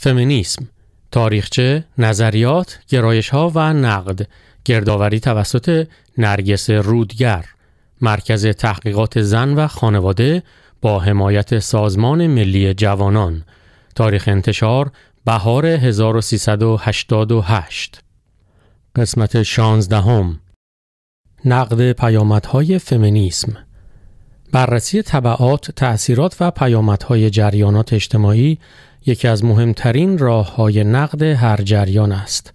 فمینیسم تاریخچه، نظریات، گرایش ها و نقد گردآوری توسط نرگس رودگر مرکز تحقیقات زن و خانواده با حمایت سازمان ملی جوانان تاریخ انتشار بهار 1388 قسمت 16 هم. نقد پیامدهای فمینیسم بررسی طبعات، تأثیرات و پیامدهای جریانات اجتماعی یکی از مهمترین راه های نقد هر جریان است.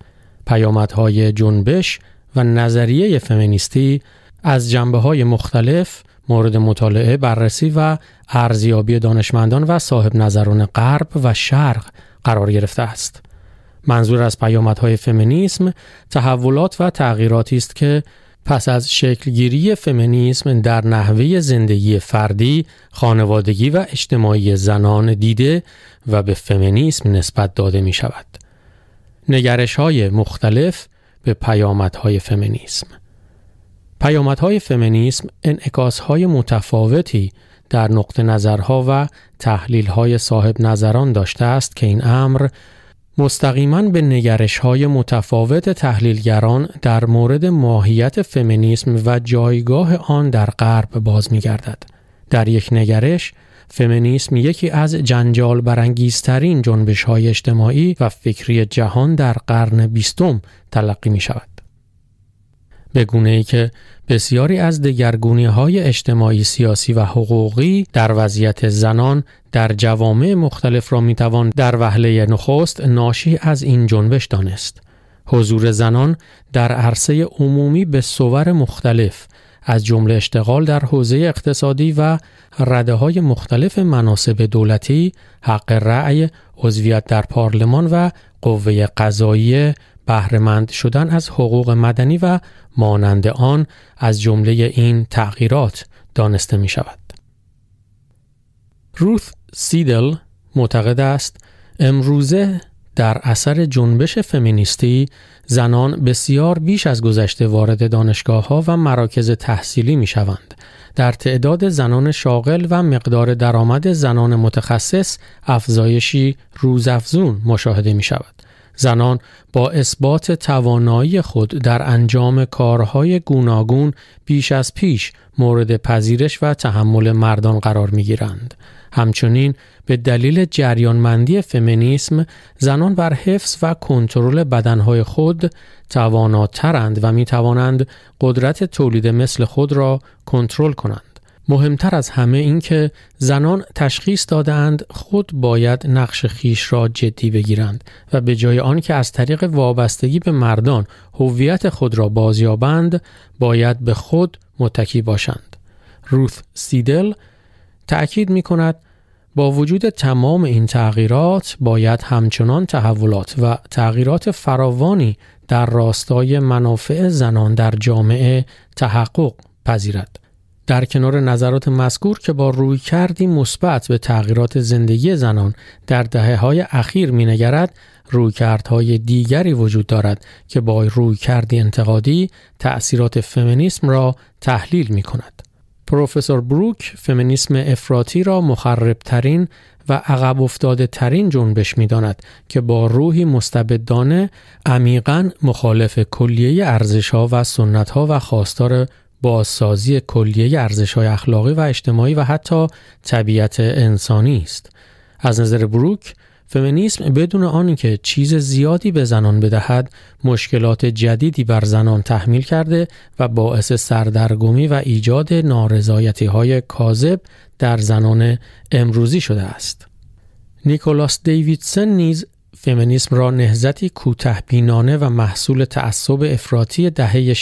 پیامدهای جنبش و نظریه فمینیستی از جنبه های مختلف مورد مطالعه بررسی و ارزیابی دانشمندان و صاحب نظران غرب و شرق قرار گرفته است. منظور از پیامدهای فمینیسم تحولات و تغییراتی است که پس از شکلگیری فمینیسم در نحوه زندگی فردی، خانوادگی و اجتماعی زنان دیده و به فمینیسم نسبت داده می شود. نگرش های مختلف به پیامدهای فمینیسم پیامدهای فمینیسم انعکاس های متفاوتی در نقطه نظرها و تحلیل های صاحب نظران داشته است که این امر مستقیما به نگرش های متفاوت تحلیلگران در مورد ماهیت فمینیسم و جایگاه آن در غرب باز می گردد. در یک نگرش فمینیسم یکی از جنجال برانگیزترین جنبش های اجتماعی و فکری جهان در قرن بیستم تلقی می شود. به گونه ای که بسیاری از دگرگونی های اجتماعی سیاسی و حقوقی در وضعیت زنان در جوامع مختلف را می توان در وهله نخست ناشی از این جنبش دانست. حضور زنان در عرصه عمومی به صور مختلف از جمله اشتغال در حوزه اقتصادی و رده های مختلف مناسب دولتی، حق رأی، عضویت در پارلمان و قوه قضایی بهرهمند شدن از حقوق مدنی و مانند آن از جمله این تغییرات دانسته می شود. روث سیدل معتقد است امروزه در اثر جنبش فمینیستی زنان بسیار بیش از گذشته وارد دانشگاه ها و مراکز تحصیلی می شوند. در تعداد زنان شاغل و مقدار درآمد زنان متخصص افزایشی روزافزون مشاهده می شود. زنان با اثبات توانایی خود در انجام کارهای گوناگون بیش از پیش مورد پذیرش و تحمل مردان قرار می گیرند. همچنین به دلیل جریانمندی فمینیسم زنان بر حفظ و کنترل بدنهای خود تواناترند و می توانند قدرت تولید مثل خود را کنترل کنند. مهمتر از همه این که زنان تشخیص دادند خود باید نقش خیش را جدی بگیرند و به جای آن که از طریق وابستگی به مردان هویت خود را بازیابند باید به خود متکی باشند. روث سیدل تأکید می کند با وجود تمام این تغییرات باید همچنان تحولات و تغییرات فراوانی در راستای منافع زنان در جامعه تحقق پذیرد. در کنار نظرات مذکور که با روی کردی مثبت به تغییرات زندگی زنان در دهه های اخیر مینگرد رویکردهای دیگری وجود دارد که با روی کردی انتقادی تأثیرات فمینیسم را تحلیل می کند. پروفسور بروک فمینیسم افراطی را مخربترین و عقب افتاده ترین جنبش می داند که با روحی مستبدانه عمیقا مخالف کلیه ارزش ها و سنت ها و خواستار بازسازی کلیه ارزش های اخلاقی و اجتماعی و حتی طبیعت انسانی است. از نظر بروک فمینیسم بدون آنکه چیز زیادی به زنان بدهد مشکلات جدیدی بر زنان تحمیل کرده و باعث سردرگمی و ایجاد نارضایتی های کاذب در زنان امروزی شده است. نیکولاس دیویدسن نیز فمینیسم را نهزتی بینانه و محصول تعصب افراطی دهه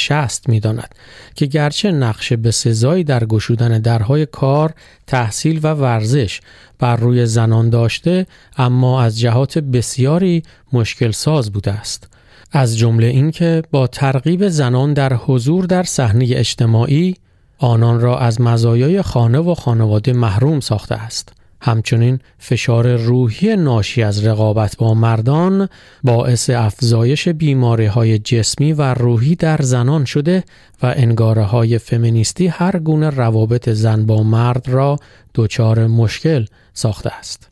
می داند که گرچه نقش به سزایی در گشودن درهای کار، تحصیل و ورزش بر روی زنان داشته اما از جهات بسیاری مشکل ساز بوده است. از جمله اینکه با ترغیب زنان در حضور در صحنه اجتماعی آنان را از مزایای خانه و خانواده محروم ساخته است. همچنین فشار روحی ناشی از رقابت با مردان باعث افزایش بیماری های جسمی و روحی در زنان شده و انگاره های فمینیستی هر گونه روابط زن با مرد را دچار مشکل ساخته است.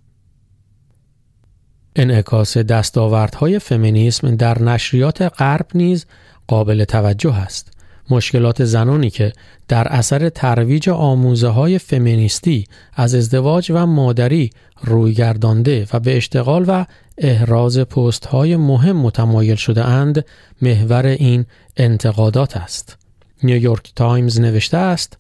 انعکاس دستاوردهای فمینیسم در نشریات غرب نیز قابل توجه است. مشکلات زنانی که در اثر ترویج آموزه های فمینیستی از ازدواج و مادری رویگردانده و به اشتغال و احراز پست های مهم متمایل شده اند محور این انتقادات است. نیویورک تایمز نوشته است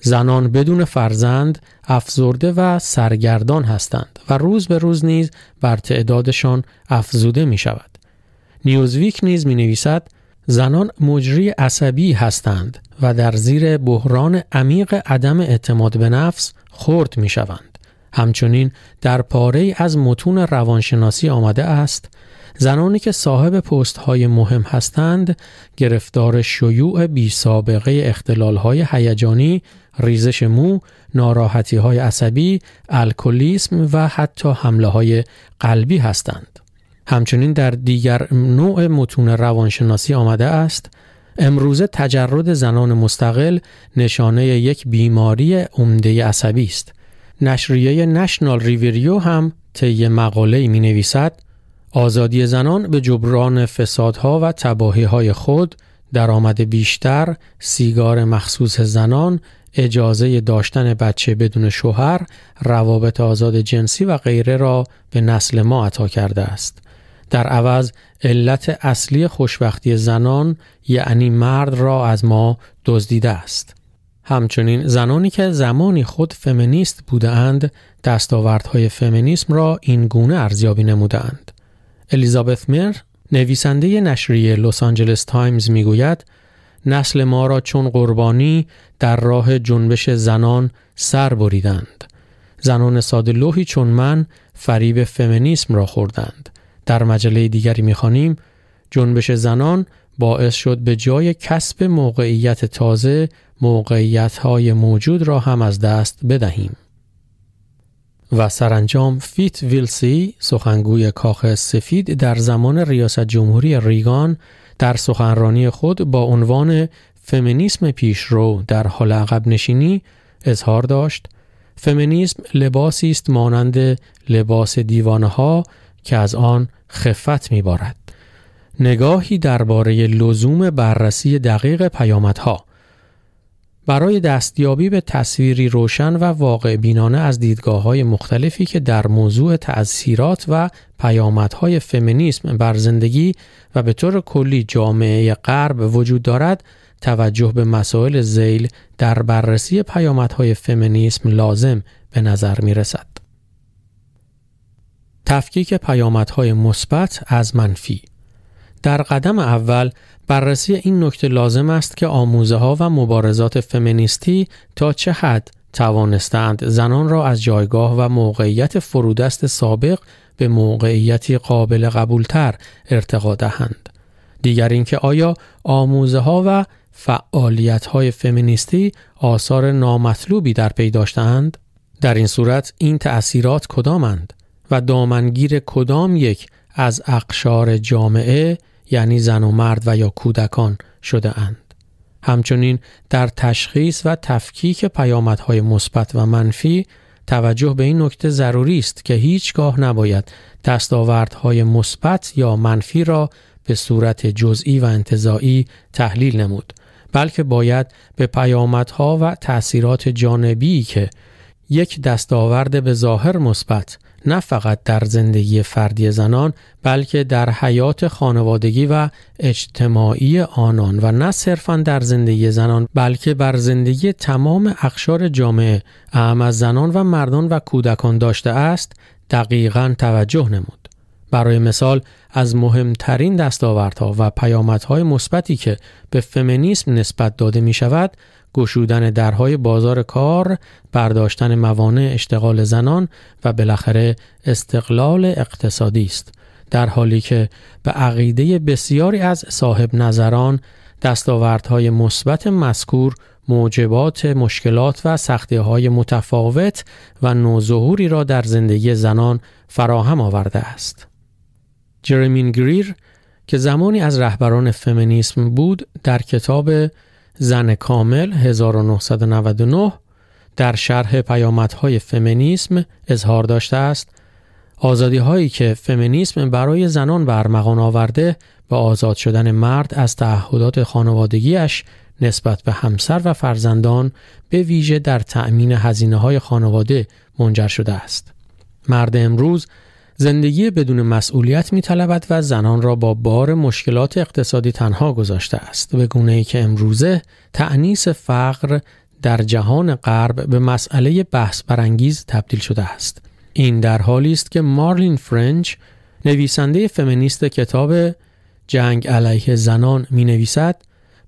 زنان بدون فرزند افزرده و سرگردان هستند و روز به روز نیز بر تعدادشان افزوده می شود. نیوزویک نیز می نویسد زنان مجری عصبی هستند و در زیر بحران عمیق عدم اعتماد به نفس خرد می شوند. همچنین در پاره از متون روانشناسی آمده است زنانی که صاحب پست های مهم هستند گرفتار شیوع بی سابقه اختلال های هیجانی، ریزش مو، ناراحتی های عصبی، الکلیسم و حتی حمله های قلبی هستند. همچنین در دیگر نوع متون روانشناسی آمده است امروزه تجرد زنان مستقل نشانه یک بیماری عمده عصبی است نشریه نشنال ریویریو هم طی مقاله می نویسد آزادی زنان به جبران فسادها و های خود درآمد بیشتر، سیگار مخصوص زنان، اجازه داشتن بچه بدون شوهر، روابط آزاد جنسی و غیره را به نسل ما عطا کرده است. در عوض علت اصلی خوشبختی زنان یعنی مرد را از ما دزدیده است. همچنین زنانی که زمانی خود فمینیست بودند دستاوردهای فمینیسم را این گونه ارزیابی نمودند. الیزابت میر نویسنده نشریه لس آنجلس تایمز میگوید نسل ما را چون قربانی در راه جنبش زنان سر بریدند. زنان ساده لوحی چون من فریب فمینیسم را خوردند. در مجله دیگری میخوانیم جنبش زنان باعث شد به جای کسب موقعیت تازه موقعیت های موجود را هم از دست بدهیم. و سرانجام فیت ویلسی سخنگوی کاخ سفید در زمان ریاست جمهوری ریگان در سخنرانی خود با عنوان فمینیسم پیشرو در حال عقب نشینی اظهار داشت فمینیسم لباسی است مانند لباس دیوانه ها که از آن خفت میبارد نگاهی درباره لزوم بررسی دقیق پیامدها برای دستیابی به تصویری روشن و واقع بینانه از دیدگاه های مختلفی که در موضوع تأثیرات و پیامدهای فمینیسم بر زندگی و به طور کلی جامعه غرب وجود دارد توجه به مسائل زیل در بررسی پیامدهای فمینیسم لازم به نظر می رسد. تفکیک پیامدهای مثبت از منفی در قدم اول بررسی این نکته لازم است که آموزه ها و مبارزات فمینیستی تا چه حد توانستند زنان را از جایگاه و موقعیت فرودست سابق به موقعیتی قابل قبولتر ارتقا دهند. دیگر اینکه آیا آموزه ها و فعالیت های فمینیستی آثار نامطلوبی در پی داشتند؟ در این صورت این تأثیرات کدامند؟ و دامنگیر کدام یک از اقشار جامعه یعنی زن و مرد و یا کودکان شده اند. همچنین در تشخیص و تفکیک پیامدهای مثبت و منفی توجه به این نکته ضروری است که هیچگاه نباید دستاوردهای مثبت یا منفی را به صورت جزئی و انتزاعی تحلیل نمود بلکه باید به پیامدها و تأثیرات جانبی که یک دستاورد به ظاهر مثبت نه فقط در زندگی فردی زنان بلکه در حیات خانوادگی و اجتماعی آنان و نه صرفا در زندگی زنان بلکه بر زندگی تمام اخشار جامعه اهم از زنان و مردان و کودکان داشته است دقیقا توجه نمود برای مثال از مهمترین دستاوردها و پیامدهای مثبتی که به فمینیسم نسبت داده می شود گشودن درهای بازار کار، برداشتن موانع اشتغال زنان و بالاخره استقلال اقتصادی است. در حالی که به عقیده بسیاری از صاحب نظران دستاوردهای مثبت مذکور موجبات مشکلات و سختی های متفاوت و نوظهوری را در زندگی زنان فراهم آورده است. جرمین گریر که زمانی از رهبران فمینیسم بود در کتاب زن کامل 1999 در شرح پیامدهای فمینیسم اظهار داشته است آزادی هایی که فمینیسم برای زنان برمغان آورده به آزاد شدن مرد از تعهدات خانوادگیش نسبت به همسر و فرزندان به ویژه در تأمین هزینه های خانواده منجر شده است. مرد امروز زندگی بدون مسئولیت میطلبد و زنان را با بار مشکلات اقتصادی تنها گذاشته است به گونه ای که امروزه تعنیس فقر در جهان غرب به مسئله بحث برانگیز تبدیل شده است این در حالی است که مارلین فرنج نویسنده فمینیست کتاب جنگ علیه زنان می نویسد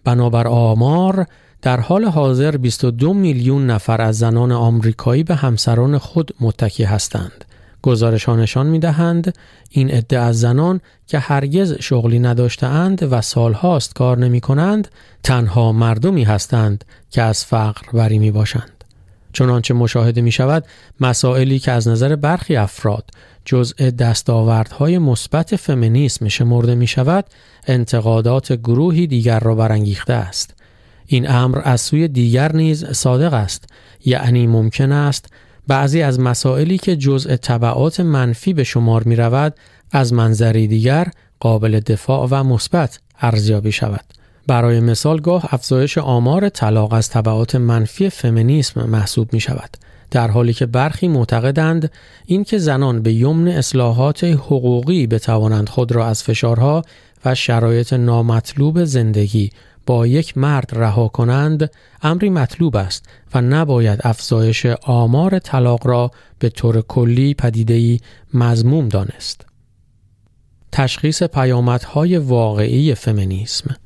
بنابر آمار در حال حاضر 22 میلیون نفر از زنان آمریکایی به همسران خود متکی هستند گزارش نشان می دهند این عده از زنان که هرگز شغلی نداشتهاند و سالهاست کار نمی کنند تنها مردمی هستند که از فقر بری می باشند. چنانچه مشاهده می شود مسائلی که از نظر برخی افراد جزء دستاوردهای مثبت فمینیسم شمرده می شود انتقادات گروهی دیگر را برانگیخته است این امر از سوی دیگر نیز صادق است یعنی ممکن است بعضی از مسائلی که جزء طبعات منفی به شمار می رود از منظری دیگر قابل دفاع و مثبت ارزیابی شود. برای مثال گاه افزایش آمار طلاق از طبعات منفی فمینیسم محسوب می شود. در حالی که برخی معتقدند اینکه زنان به یمن اصلاحات حقوقی بتوانند خود را از فشارها و شرایط نامطلوب زندگی با یک مرد رها کنند امری مطلوب است و نباید افزایش آمار طلاق را به طور کلی پدیدهی مزموم دانست. تشخیص پیامدهای واقعی فمینیسم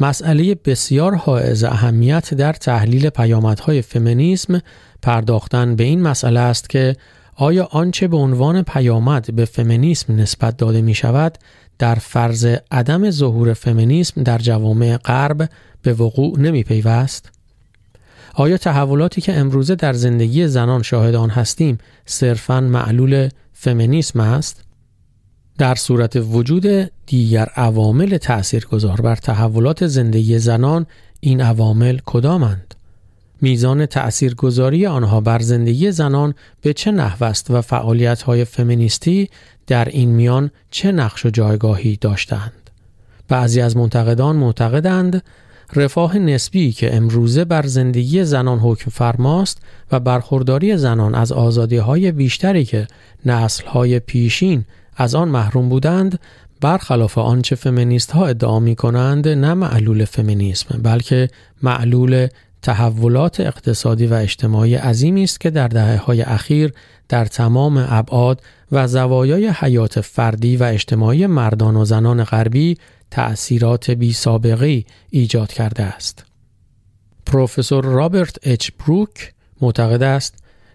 مسئله بسیار حائز اهمیت در تحلیل پیامدهای فمینیسم پرداختن به این مسئله است که آیا آنچه به عنوان پیامد به فمینیسم نسبت داده می شود در فرض عدم ظهور فمینیسم در جوامع غرب به وقوع نمی پیوست؟ آیا تحولاتی که امروزه در زندگی زنان شاهد آن هستیم صرفا معلول فمینیسم است؟ در صورت وجود دیگر عوامل تاثیرگذار بر تحولات زندگی زنان این عوامل کدامند؟ میزان تأثیرگذاری آنها بر زندگی زنان به چه نحو است و های فمینیستی در این میان چه نقش و جایگاهی داشتند. بعضی از منتقدان معتقدند رفاه نسبی که امروزه بر زندگی زنان حکم فرماست و برخورداری زنان از آزادی های بیشتری که نسل های پیشین از آن محروم بودند برخلاف آنچه فمینیست ها ادعا می کنند نه معلول فمینیسم بلکه معلول تحولات اقتصادی و اجتماعی عظیمی است که در دهه های اخیر در تمام ابعاد و زوایای حیات فردی و اجتماعی مردان و زنان غربی تأثیرات بی سابقی ایجاد کرده است. پروفسور رابرت اچ بروک معتقد است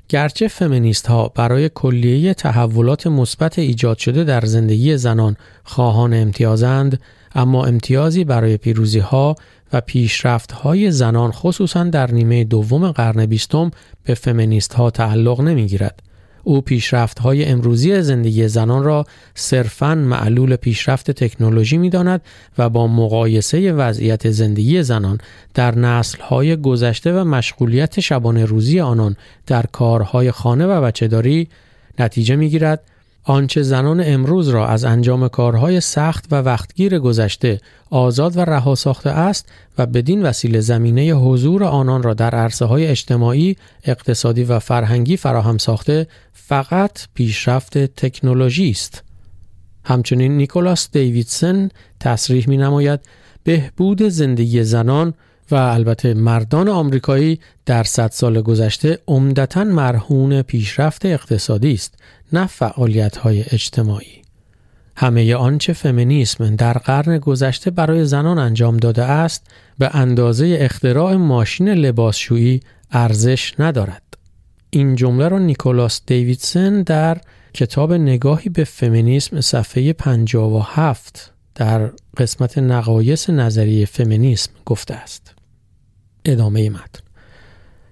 گرچه فمینیست ها برای کلیه تحولات مثبت ایجاد شده در زندگی زنان خواهان امتیازند اما امتیازی برای پیروزی ها و پیشرفت های زنان خصوصا در نیمه دوم قرن بیستم به فمینیست ها تعلق نمی گیرد. او پیشرفت های امروزی زندگی زنان را صرفا معلول پیشرفت تکنولوژی می داند و با مقایسه وضعیت زندگی زنان در نسل های گذشته و مشغولیت شبانه روزی آنان در کارهای خانه و داری نتیجه می گیرد آنچه زنان امروز را از انجام کارهای سخت و وقتگیر گذشته آزاد و رها ساخته است و بدین وسیله زمینه حضور آنان را در عرصه های اجتماعی، اقتصادی و فرهنگی فراهم ساخته فقط پیشرفت تکنولوژی است. همچنین نیکولاس دیویدسن تصریح می نماید بهبود زندگی زنان و البته مردان آمریکایی در صد سال گذشته عمدتا مرهون پیشرفت اقتصادی است نه فعالیت های اجتماعی همه آنچه فمینیسم در قرن گذشته برای زنان انجام داده است به اندازه اختراع ماشین لباسشویی ارزش ندارد این جمله را نیکولاس دیویدسن در کتاب نگاهی به فمینیسم صفحه 57 در قسمت نقایص نظریه فمینیسم گفته است ادامه متن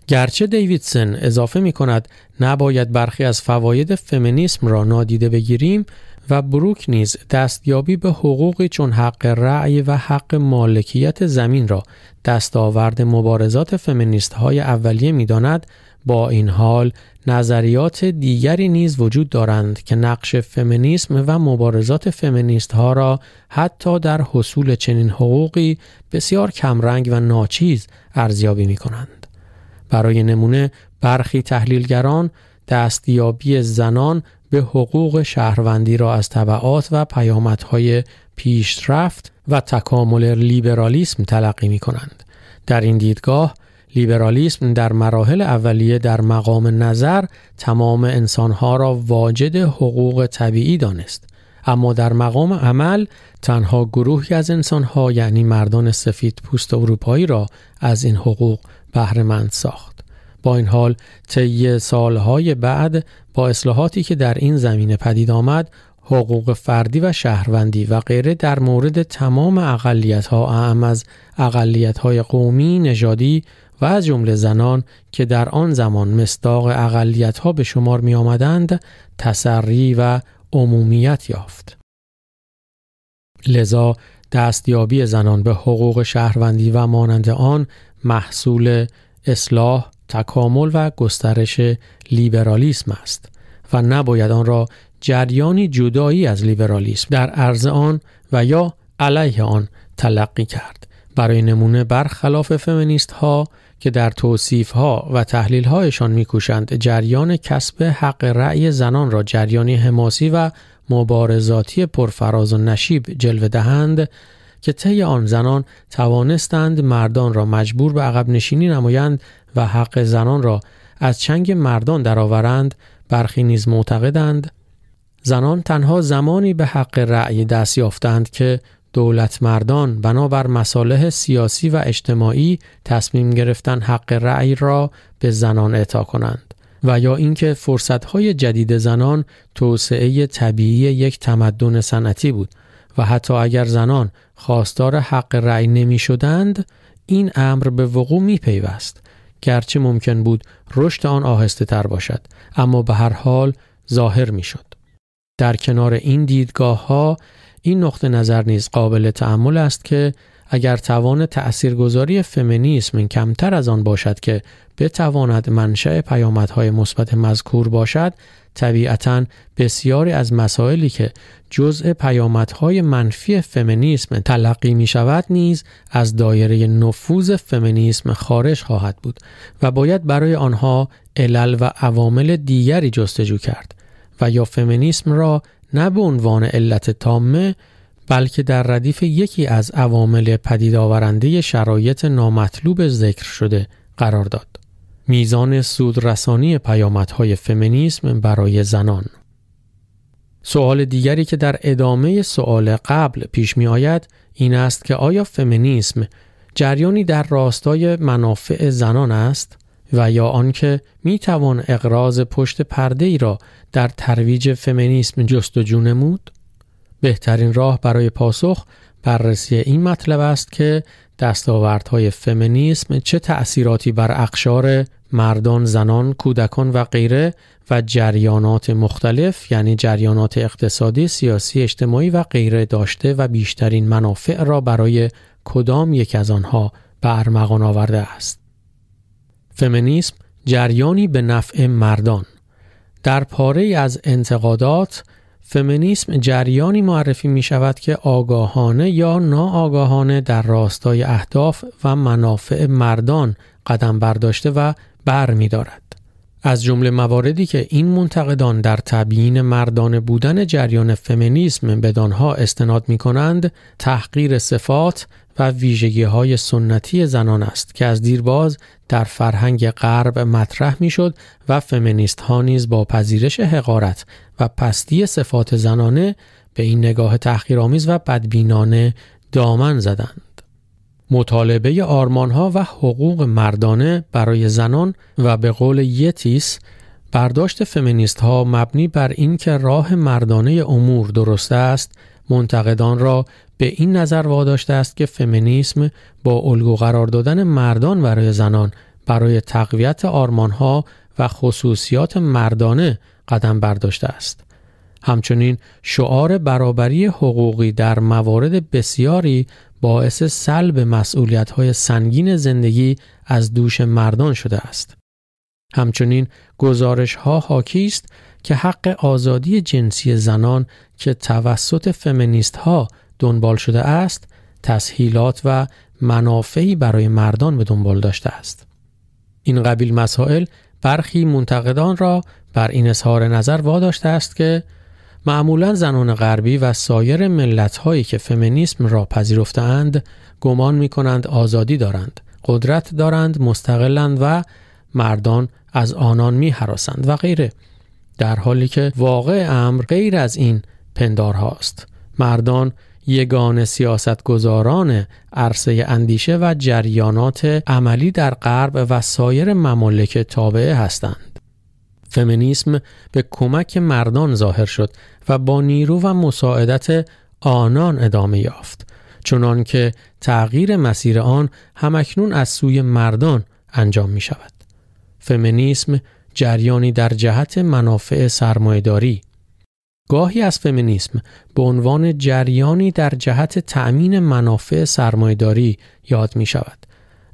گرچه دیویدسن اضافه می کند نباید برخی از فواید فمینیسم را نادیده بگیریم و بروک نیز دستیابی به حقوقی چون حق رأی و حق مالکیت زمین را دستاورد مبارزات فمینیست های اولیه می داند با این حال نظریات دیگری نیز وجود دارند که نقش فمینیسم و مبارزات فمینیست ها را حتی در حصول چنین حقوقی بسیار کمرنگ و ناچیز ارزیابی می کنند. برای نمونه برخی تحلیلگران دستیابی زنان به حقوق شهروندی را از طبعات و پیامدهای پیشرفت و تکامل لیبرالیسم تلقی می کنند. در این دیدگاه لیبرالیسم در مراحل اولیه در مقام نظر تمام انسانها را واجد حقوق طبیعی دانست اما در مقام عمل تنها گروهی از انسانها یعنی مردان سفید پوست اروپایی را از این حقوق بهرهمند ساخت. با این حال طی سالهای بعد با اصلاحاتی که در این زمینه پدید آمد حقوق فردی و شهروندی و غیره در مورد تمام اقلیت ها اعم از اقلیت های قومی، نژادی و از جمله زنان که در آن زمان مستاق اقلیت ها به شمار می آمدند تسری و عمومیت یافت. لذا دستیابی زنان به حقوق شهروندی و مانند آن محصول اصلاح، تکامل و گسترش لیبرالیسم است و نباید آن را جریانی جدایی از لیبرالیسم در عرض آن و یا علیه آن تلقی کرد برای نمونه برخلاف فمینیست ها که در توصیف ها و تحلیل هایشان میکوشند جریان کسب حق رأی زنان را جریانی حماسی و مبارزاتی پرفراز و نشیب جلوه دهند که طی آن زنان توانستند مردان را مجبور به عقب نشینی نمایند و حق زنان را از چنگ مردان درآورند برخی نیز معتقدند زنان تنها زمانی به حق رأی دست یافتند که دولت مردان بنابر مصالح سیاسی و اجتماعی تصمیم گرفتن حق رأی را به زنان اعطا کنند و یا اینکه فرصت‌های جدید زنان توسعه طبیعی یک تمدن صنعتی بود و حتی اگر زنان خواستار حق رأی نمی شدند این امر به وقوع می پیوست گرچه ممکن بود رشد آن آهسته تر باشد اما به هر حال ظاهر می شد. در کنار این دیدگاه ها این نقطه نظر نیز قابل تعمل است که اگر توان تأثیرگذاری فمینیسم کمتر از آن باشد که بتواند منشأ پیامدهای مثبت مذکور باشد طبیعتا بسیاری از مسائلی که جزء پیامدهای منفی فمینیسم تلقی می شود نیز از دایره نفوذ فمینیسم خارج خواهد بود و باید برای آنها علل و عوامل دیگری جستجو کرد و یا فمینیسم را نه به عنوان علت تامه بلکه در ردیف یکی از عوامل پدید شرایط نامطلوب ذکر شده قرار داد. میزان سودرسانی پیامدهای فمینیسم برای زنان سوال دیگری که در ادامه سوال قبل پیش می آید این است که آیا فمینیسم جریانی در راستای منافع زنان است و یا آنکه می توان اقراض پشت پرده ای را در ترویج فمینیسم جستجو نمود؟ بهترین راه برای پاسخ بررسی این مطلب است که دستاوردهای فمینیسم چه تأثیراتی بر اقشار مردان، زنان، کودکان و غیره و جریانات مختلف یعنی جریانات اقتصادی، سیاسی، اجتماعی و غیره داشته و بیشترین منافع را برای کدام یک از آنها به آورده است. فمینیسم جریانی به نفع مردان در پاره از انتقادات فمینیسم جریانی معرفی می شود که آگاهانه یا ناآگاهانه در راستای اهداف و منافع مردان قدم برداشته و بر می دارد. از جمله مواردی که این منتقدان در تبیین مردان بودن جریان فمینیسم به استناد می کنند تحقیر صفات، و ویژگی های سنتی زنان است که از دیرباز در فرهنگ غرب مطرح میشد و فمینیست ها نیز با پذیرش حقارت و پستی صفات زنانه به این نگاه تحقیرآمیز و بدبینانه دامن زدند. مطالبه ها و حقوق مردانه برای زنان و به قول یتیس برداشت فمینیست ها مبنی بر اینکه راه مردانه امور درست است منتقدان را به این نظر واداشته است که فمینیسم با الگو قرار دادن مردان برای زنان برای تقویت آرمانها و خصوصیات مردانه قدم برداشته است. همچنین شعار برابری حقوقی در موارد بسیاری باعث سلب مسئولیت های سنگین زندگی از دوش مردان شده است. همچنین گزارش ها حاکی است که حق آزادی جنسی زنان که توسط فمینیست ها دنبال شده است تسهیلات و منافعی برای مردان به دنبال داشته است. این قبیل مسائل برخی منتقدان را بر این اظهار نظر واداشته است که معمولا زنان غربی و سایر ملت هایی که فمینیسم را پذیرفتند گمان می کنند آزادی دارند، قدرت دارند، مستقلند و مردان از آنان می حراسند و غیره در حالی که واقع امر غیر از این پندار هاست مردان یگان سیاستگذاران عرصه اندیشه و جریانات عملی در غرب و سایر ممالک تابعه هستند فمینیسم به کمک مردان ظاهر شد و با نیرو و مساعدت آنان ادامه یافت چنان که تغییر مسیر آن همکنون از سوی مردان انجام می شود فمینیسم جریانی در جهت منافع سرمایداری گاهی از فمینیسم به عنوان جریانی در جهت تأمین منافع سرمایداری یاد می شود.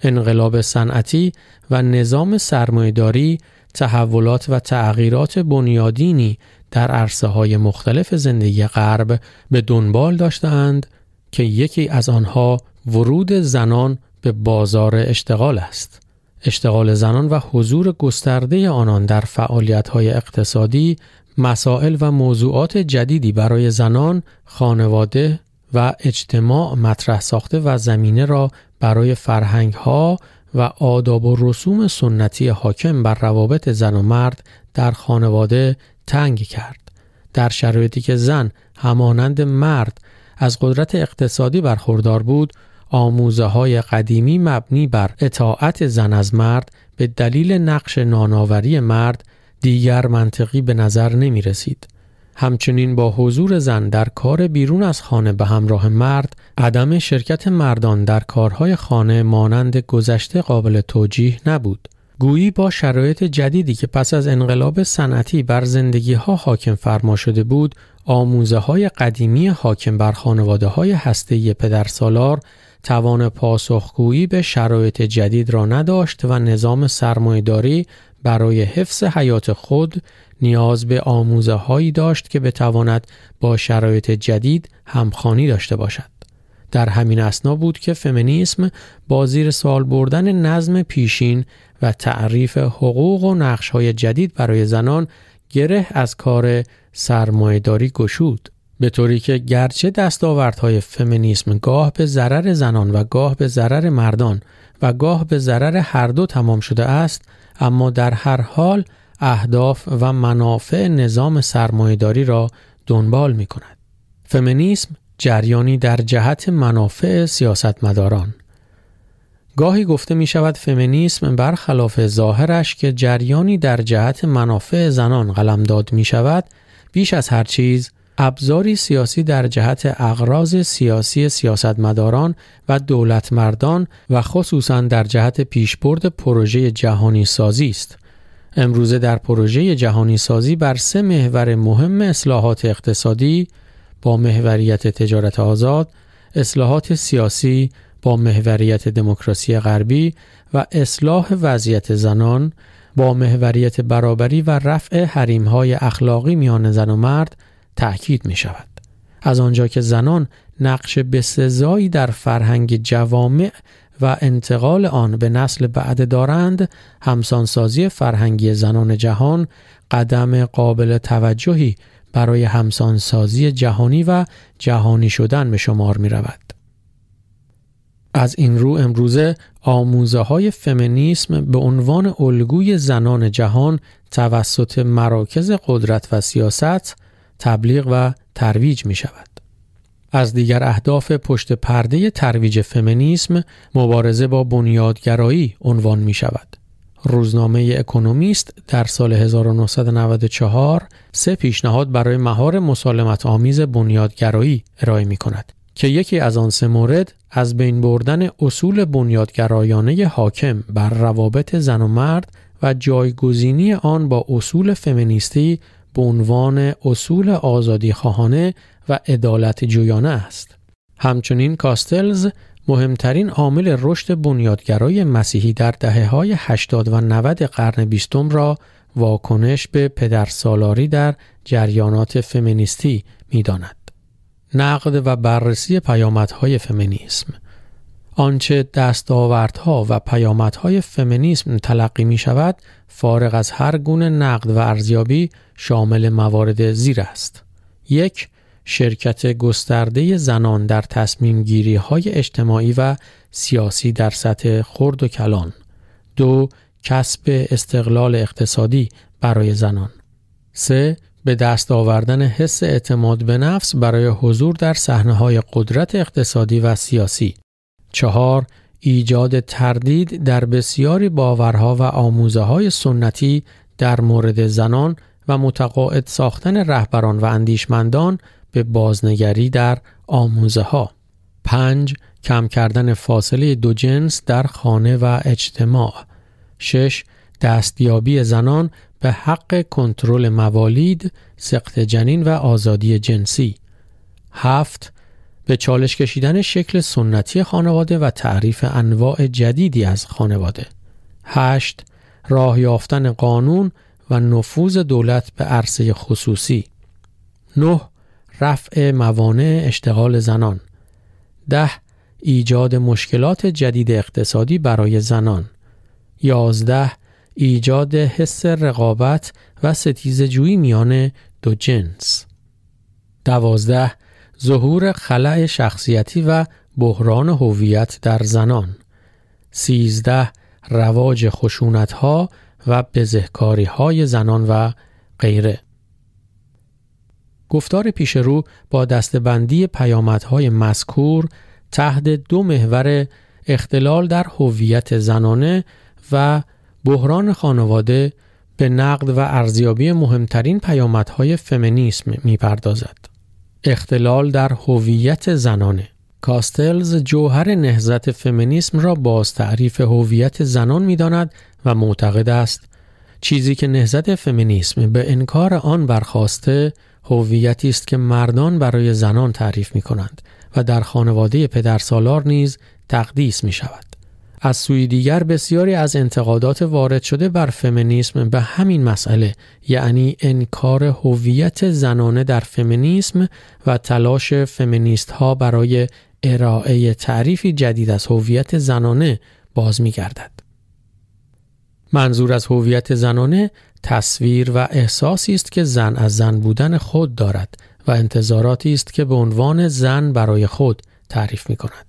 انقلاب صنعتی و نظام سرمایداری تحولات و تغییرات بنیادینی در عرصه های مختلف زندگی غرب به دنبال داشتهاند که یکی از آنها ورود زنان به بازار اشتغال است. اشتغال زنان و حضور گسترده آنان در فعالیت‌های اقتصادی مسائل و موضوعات جدیدی برای زنان، خانواده و اجتماع مطرح ساخته و زمینه را برای فرهنگها و آداب و رسوم سنتی حاکم بر روابط زن و مرد در خانواده تنگ کرد. در شرایطی که زن همانند مرد از قدرت اقتصادی برخوردار بود، آموزه های قدیمی مبنی بر اطاعت زن از مرد به دلیل نقش ناناوری مرد دیگر منطقی به نظر نمی رسید. همچنین با حضور زن در کار بیرون از خانه به همراه مرد عدم شرکت مردان در کارهای خانه مانند گذشته قابل توجیه نبود گویی با شرایط جدیدی که پس از انقلاب صنعتی بر زندگی ها حاکم فرما شده بود آموزه های قدیمی حاکم بر خانواده های هسته پدرسالار توان پاسخگویی به شرایط جدید را نداشت و نظام سرمایداری برای حفظ حیات خود نیاز به آموزه هایی داشت که بتواند با شرایط جدید همخانی داشته باشد. در همین اسنا بود که فمینیسم با زیر سال بردن نظم پیشین و تعریف حقوق و نقش های جدید برای زنان گره از کار سرمایداری گشود. به طوری که گرچه دستاوردهای فمینیسم گاه به ضرر زنان و گاه به ضرر مردان و گاه به ضرر هر دو تمام شده است اما در هر حال اهداف و منافع نظام سرمایهداری را دنبال می کند. فمینیسم جریانی در جهت منافع سیاستمداران گاهی گفته می شود فمینیسم برخلاف ظاهرش که جریانی در جهت منافع زنان قلمداد می شود بیش از هر چیز ابزاری سیاسی در جهت اغراض سیاسی سیاستمداران و دولتمردان و خصوصا در جهت پیشبرد پروژه جهانی سازی است. امروزه در پروژه جهانی سازی بر سه محور مهم اصلاحات اقتصادی با محوریت تجارت آزاد، اصلاحات سیاسی با محوریت دموکراسی غربی و اصلاح وضعیت زنان با محوریت برابری و رفع حریمهای اخلاقی میان زن و مرد تأکید می شود. از آنجا که زنان نقش بسزایی در فرهنگ جوامع و انتقال آن به نسل بعد دارند همسانسازی فرهنگی زنان جهان قدم قابل توجهی برای همسانسازی جهانی و جهانی شدن به شمار می رود. از این رو امروزه آموزه های فمینیسم به عنوان الگوی زنان جهان توسط مراکز قدرت و سیاست تبلیغ و ترویج می شود. از دیگر اهداف پشت پرده ترویج فمینیسم مبارزه با بنیادگرایی عنوان می شود. روزنامه اکونومیست در سال 1994 سه پیشنهاد برای مهار مسالمت آمیز بنیادگرایی ارائه می کند که یکی از آن سه مورد از بین بردن اصول بنیادگرایانه حاکم بر روابط زن و مرد و جایگزینی آن با اصول فمینیستی به عنوان اصول آزادی خواهانه و عدالت جویانه است. همچنین کاستلز مهمترین عامل رشد بنیادگرای مسیحی در دهه های 80 و 90 قرن بیستم را واکنش به پدرسالاری در جریانات فمینیستی میداند. نقد و بررسی پیامدهای فمینیسم آنچه دستاوردها و پیامدهای فمینیسم تلقی می شود فارغ از هر گونه نقد و ارزیابی شامل موارد زیر است یک شرکت گسترده زنان در تصمیم گیری های اجتماعی و سیاسی در سطح خرد و کلان دو کسب استقلال اقتصادی برای زنان سه به دست آوردن حس اعتماد به نفس برای حضور در صحنه های قدرت اقتصادی و سیاسی چهار ایجاد تردید در بسیاری باورها و آموزه های سنتی در مورد زنان و متقاعد ساختن رهبران و اندیشمندان به بازنگری در آموزه ها. 5. کم کردن فاصله دو جنس در خانه و اجتماع شش، دستیابی زنان به حق کنترل موالید، سخت جنین و آزادی جنسی هفت، به چالش کشیدن شکل سنتی خانواده و تعریف انواع جدیدی از خانواده. 8. راه یافتن قانون و نفوذ دولت به عرصه خصوصی. 9. رفع موانع اشتغال زنان. 10. ایجاد مشکلات جدید اقتصادی برای زنان. 11. ایجاد حس رقابت و ستیزجویی میان دو جنس. 12. ظهور خلع شخصیتی و بحران هویت در زنان سیزده رواج خشونت ها و بزهکاری های زنان و غیره گفتار پیشرو با دستبندی پیامدهای مذکور تحت دو محور اختلال در هویت زنانه و بحران خانواده به نقد و ارزیابی مهمترین پیامدهای فمینیسم میپردازد. اختلال در هویت زنانه کاستلز جوهر نهزت فمینیسم را باز تعریف هویت زنان میداند و معتقد است چیزی که نهزت فمینیسم به انکار آن برخواسته هویتی است که مردان برای زنان تعریف می کنند و در خانواده پدرسالار نیز تقدیس می شود. از سوی دیگر بسیاری از انتقادات وارد شده بر فمینیسم به همین مسئله یعنی انکار هویت زنانه در فمینیسم و تلاش فمینیست ها برای ارائه تعریفی جدید از هویت زنانه باز می گردد. منظور از هویت زنانه تصویر و احساسی است که زن از زن بودن خود دارد و انتظاراتی است که به عنوان زن برای خود تعریف می کند.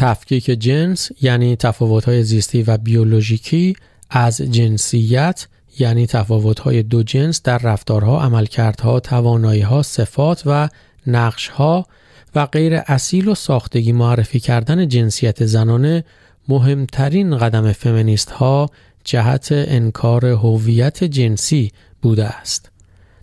تفکیک جنس یعنی تفاوت‌های زیستی و بیولوژیکی از جنسیت یعنی تفاوت‌های دو جنس در رفتارها، عملکردها، توانایی‌ها، صفات و نقشها و غیر اصیل و ساختگی معرفی کردن جنسیت زنانه مهمترین قدم فمینیست ها جهت انکار هویت جنسی بوده است.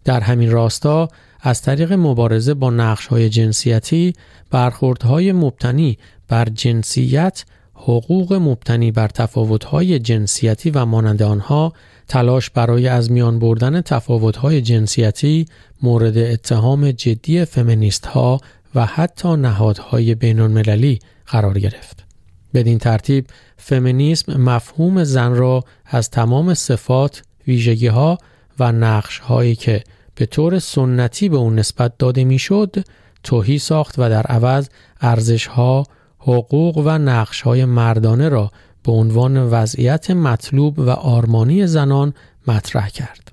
در همین راستا از طریق مبارزه با نقش های جنسیتی برخوردهای مبتنی بر جنسیت حقوق مبتنی بر تفاوت‌های جنسیتی و مانند آنها تلاش برای از میان بردن تفاوت‌های جنسیتی مورد اتهام جدی فمینیست‌ها و حتی نهادهای بین‌المللی قرار گرفت. بدین ترتیب فمینیسم مفهوم زن را از تمام صفات، ویژگی‌ها و نقش‌هایی که به طور سنتی به اون نسبت داده میشد، توهی ساخت و در عوض ارزش‌ها، حقوق و نقش های مردانه را به عنوان وضعیت مطلوب و آرمانی زنان مطرح کرد.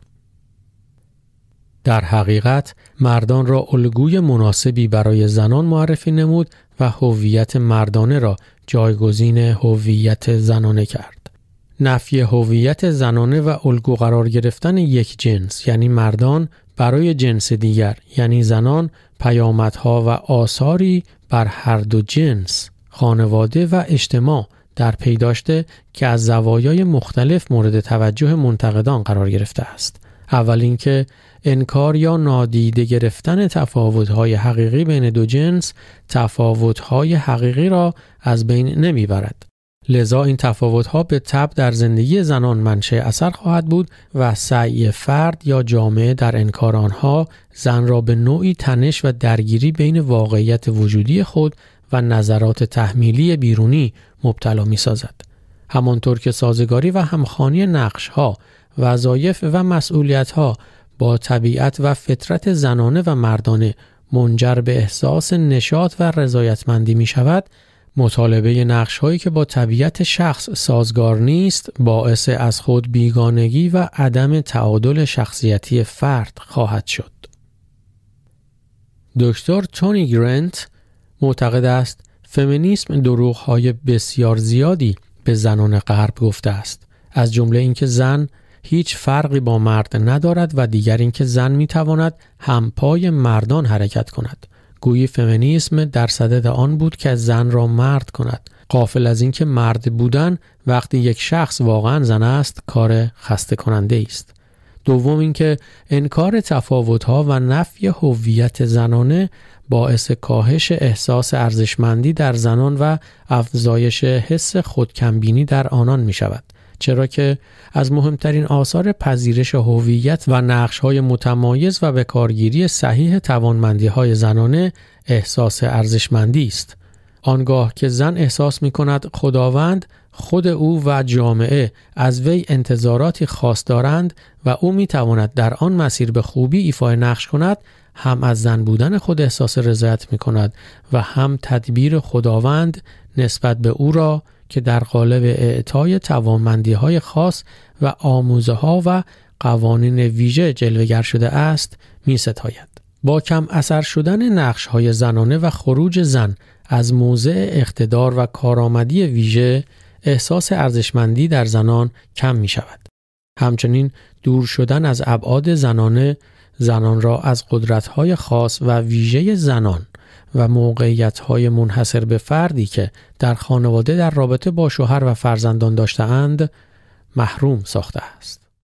در حقیقت مردان را الگوی مناسبی برای زنان معرفی نمود و هویت مردانه را جایگزین هویت زنانه کرد. نفی هویت زنانه و الگو قرار گرفتن یک جنس یعنی مردان برای جنس دیگر یعنی زنان پیامدها و آثاری بر هر دو جنس خانواده و اجتماع در پی داشته که از زوایای مختلف مورد توجه منتقدان قرار گرفته است. اول اینکه انکار یا نادیده گرفتن تفاوت‌های حقیقی بین دو جنس تفاوت‌های حقیقی را از بین نمیبرد. لذا این تفاوت‌ها به تب در زندگی زنان منشأ اثر خواهد بود و سعی فرد یا جامعه در انکار آنها زن را به نوعی تنش و درگیری بین واقعیت وجودی خود و نظرات تحمیلی بیرونی مبتلا می سازد. همانطور که سازگاری و همخانی نقش ها، وظایف و مسئولیت ها با طبیعت و فطرت زنانه و مردانه منجر به احساس نشاط و رضایتمندی می شود، مطالبه نقش که با طبیعت شخص سازگار نیست باعث از خود بیگانگی و عدم تعادل شخصیتی فرد خواهد شد. دکتر تونی گرنت معتقد است فمینیسم های بسیار زیادی به زنان غرب گفته است از جمله اینکه زن هیچ فرقی با مرد ندارد و دیگر اینکه زن میتواند همپای مردان حرکت کند گویی فمینیسم در صدد آن بود که زن را مرد کند قافل از اینکه مرد بودن وقتی یک شخص واقعا زن است کار خسته کننده است دوم اینکه انکار ها و نفی هویت زنانه باعث کاهش احساس ارزشمندی در زنان و افزایش حس خودکمبینی در آنان می شود. چرا که از مهمترین آثار پذیرش هویت و نقش های متمایز و بکارگیری صحیح توانمندی های زنانه احساس ارزشمندی است. آنگاه که زن احساس می کند خداوند خود او و جامعه از وی انتظاراتی خاص دارند و او می تواند در آن مسیر به خوبی ایفای نقش کند هم از زن بودن خود احساس رضایت می کند و هم تدبیر خداوند نسبت به او را که در قالب اعطای توانمندی های خاص و آموزه ها و قوانین ویژه جلوگر شده است می ستاید. با کم اثر شدن نقش های زنانه و خروج زن از موضع اقتدار و کارآمدی ویژه احساس ارزشمندی در زنان کم می شود. همچنین دور شدن از ابعاد زنانه زنان را از قدرت‌های خاص و ویژه زنان و موقعیت‌های منحصر به فردی که در خانواده در رابطه با شوهر و فرزندان اند محروم ساخته است.